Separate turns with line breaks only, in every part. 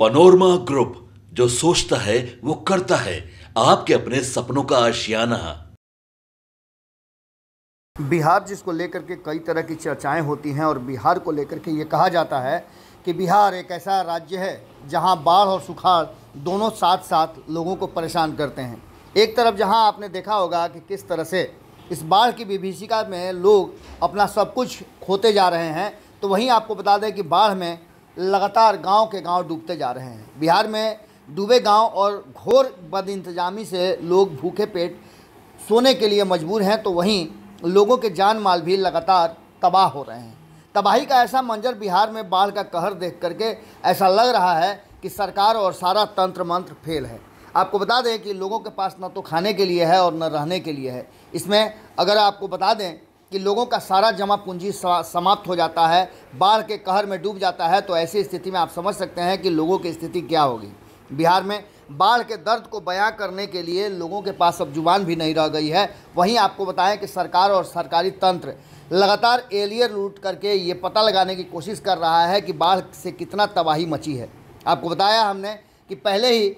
panorama group जो सोचता है वो करता है आपके अपने सपनों का आशियाना बिहार जिसको लेकर के कई तरह की चर्चाएं होती हैं और बिहार को लेकर के ये कहा जाता है कि बिहार एक ऐसा राज्य है जहां बाढ़ और सुखाड़ दोनों साथ साथ लोगों को परेशान करते हैं एक तरफ जहां आपने देखा होगा कि किस तरह से इस बाढ़ की विभीषिका में लोग अपना सब कुछ खोते जा रहे हैं तो वहीं आपको बता दें कि बाढ़ में लगातार गांव के गांव डूबते जा रहे हैं बिहार में डूबे गांव और घोर बद इंतजामी से लोग भूखे पेट सोने के लिए मजबूर हैं तो वहीं लोगों के जान माल भी लगातार तबाह हो रहे हैं तबाही का ऐसा मंजर बिहार में बाढ़ का कहर देख करके ऐसा लग रहा है कि सरकार और सारा तंत्र मंत्र फेल है आपको बता दें कि लोगों के पास न तो खाने के लिए है और न रहने के लिए है इसमें अगर आपको बता दें कि लोगों का सारा जमा पूंजी समाप्त हो जाता है बाढ़ के कहर में डूब जाता है तो ऐसी स्थिति में आप समझ सकते हैं कि लोगों की स्थिति क्या होगी बिहार में बाढ़ के दर्द को बयां करने के लिए लोगों के पास अब जुबान भी नहीं रह गई है वहीं आपको बताएं कि सरकार और सरकारी तंत्र लगातार एलियर लूट करके ये पता लगाने की कोशिश कर रहा है कि बाढ़ से कितना तबाही मची है आपको बताया हमने कि पहले ही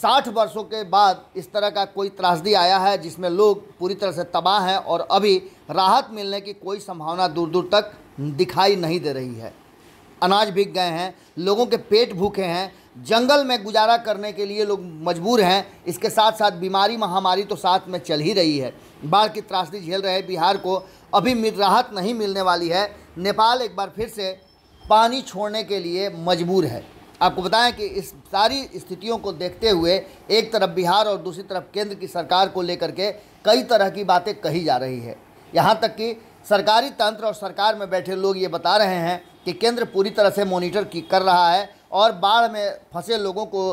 साठ वर्षों के बाद इस तरह का कोई त्रासदी आया है जिसमें लोग पूरी तरह से तबाह हैं और अभी राहत मिलने की कोई संभावना दूर दूर तक दिखाई नहीं दे रही है अनाज भीग गए हैं लोगों के पेट भूखे हैं जंगल में गुजारा करने के लिए लोग मजबूर हैं इसके साथ साथ बीमारी महामारी तो साथ में चल ही रही है बाढ़ की त्रासदी झेल रहे बिहार को अभी राहत नहीं मिलने वाली है नेपाल एक बार फिर से पानी छोड़ने के लिए मजबूर है आपको बताएं कि इस सारी स्थितियों को देखते हुए एक तरफ बिहार और दूसरी तरफ केंद्र की सरकार को लेकर के कई तरह की बातें कही जा रही है यहाँ तक कि सरकारी तंत्र और सरकार में बैठे लोग ये बता रहे हैं कि केंद्र पूरी तरह से मॉनिटर की कर रहा है और बाढ़ में फंसे लोगों को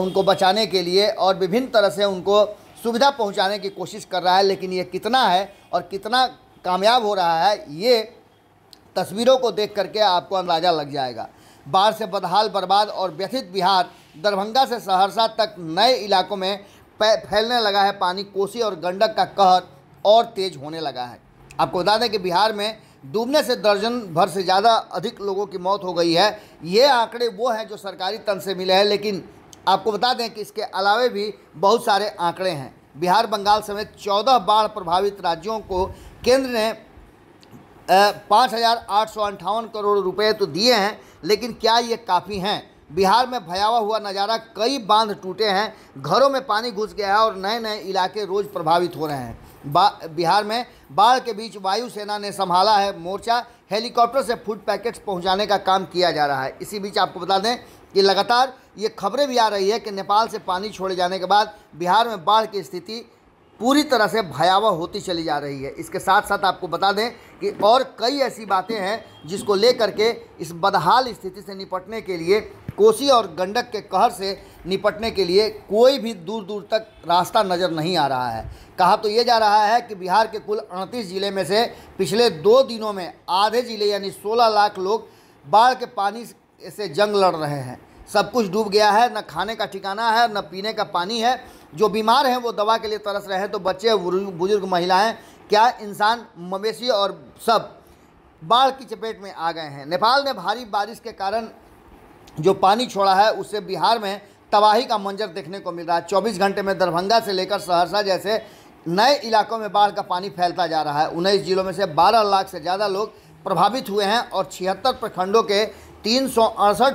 उनको बचाने के लिए और विभिन्न तरह से उनको सुविधा पहुंचाने की कोशिश कर रहा है लेकिन ये कितना है और कितना कामयाब हो रहा है ये तस्वीरों को देख करके आपको अंदाज़ा लग जाएगा बाढ़ से बदहाल बर्बाद और व्यथित बिहार दरभंगा से सहरसा तक नए इलाकों में फैलने लगा है पानी कोसी और गंडक का कहर और तेज होने लगा है आपको बता दें कि बिहार में डूबने से दर्जन भर से ज़्यादा अधिक लोगों की मौत हो गई है ये आंकड़े वो हैं जो सरकारी तन से मिले हैं लेकिन आपको बता दें कि इसके अलावे भी बहुत सारे आंकड़े हैं बिहार बंगाल समेत चौदह बाढ़ प्रभावित राज्यों को केंद्र ने पाँच करोड़ रुपये तो दिए हैं लेकिन क्या ये काफ़ी हैं बिहार में भयावह हुआ नज़ारा कई बांध टूटे हैं घरों में पानी घुस गया है और नए नए इलाके रोज़ प्रभावित हो रहे हैं बिहार में बाढ़ के बीच वायुसेना ने संभाला है मोर्चा हेलीकॉप्टर से फूड पैकेट्स पहुंचाने का काम किया जा रहा है इसी बीच आपको बता दें कि लगातार ये खबरें भी आ रही है कि नेपाल से पानी छोड़े जाने के बाद बिहार में बाढ़ की स्थिति पूरी तरह से भयावह होती चली जा रही है इसके साथ साथ आपको बता दें कि और कई ऐसी बातें हैं जिसको लेकर के इस बदहाल स्थिति से निपटने के लिए कोसी और गंडक के कहर से निपटने के लिए कोई भी दूर दूर तक रास्ता नज़र नहीं आ रहा है कहा तो ये जा रहा है कि बिहार के कुल अड़तीस ज़िले में से पिछले दो दिनों में आधे ज़िले यानी सोलह लाख लोग बाढ़ के पानी से जंग लड़ रहे हैं सब कुछ डूब गया है न खाने का ठिकाना है न पीने का पानी है जो बीमार हैं वो दवा के लिए तरस रहे हैं तो बच्चे बुजुर्ग महिलाएं क्या इंसान मवेशी और सब बाढ़ की चपेट में आ गए हैं नेपाल ने भारी बारिश के कारण जो पानी छोड़ा है उससे बिहार में तबाही का मंजर देखने को मिल रहा है चौबीस घंटे में दरभंगा से लेकर सहरसा जैसे नए इलाकों में बाढ़ का पानी फैलता जा रहा है उन्नीस जिलों में से बारह लाख से ज़्यादा लोग प्रभावित हुए हैं और छिहत्तर प्रखंडों के तीन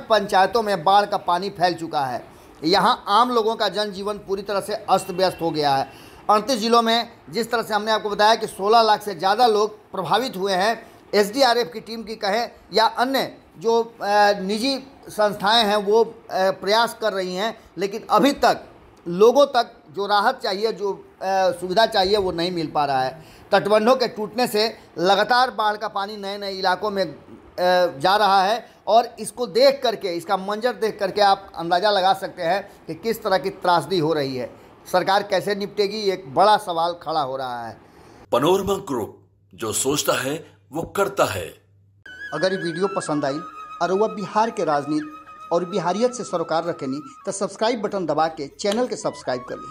पंचायतों में बाढ़ का पानी फैल चुका है यहाँ आम लोगों का जनजीवन पूरी तरह से अस्त व्यस्त हो गया है अड़तीस जिलों में जिस तरह से हमने आपको बताया कि 16 लाख से ज़्यादा लोग प्रभावित हुए हैं एसडीआरएफ की टीम की कहें या अन्य जो निजी संस्थाएं हैं वो प्रयास कर रही हैं लेकिन अभी तक लोगों तक जो राहत चाहिए जो सुविधा चाहिए वो नहीं मिल पा रहा है तटबंधों के टूटने से लगातार बाढ़ का पानी नए नए इलाकों में जा रहा है और इसको देख करके इसका मंजर देख करके आप अंदाज़ा लगा सकते हैं कि किस तरह की त्रासदी हो रही है सरकार कैसे निपटेगी एक बड़ा सवाल खड़ा हो रहा है पनोरमा ग्रुप जो सोचता है वो करता है अगर ये वीडियो पसंद आई और वह बिहार के राजनीति और बिहारियत से सरोकार रखेनी तो सब्सक्राइब बटन दबा के चैनल के सब्सक्राइब कर ली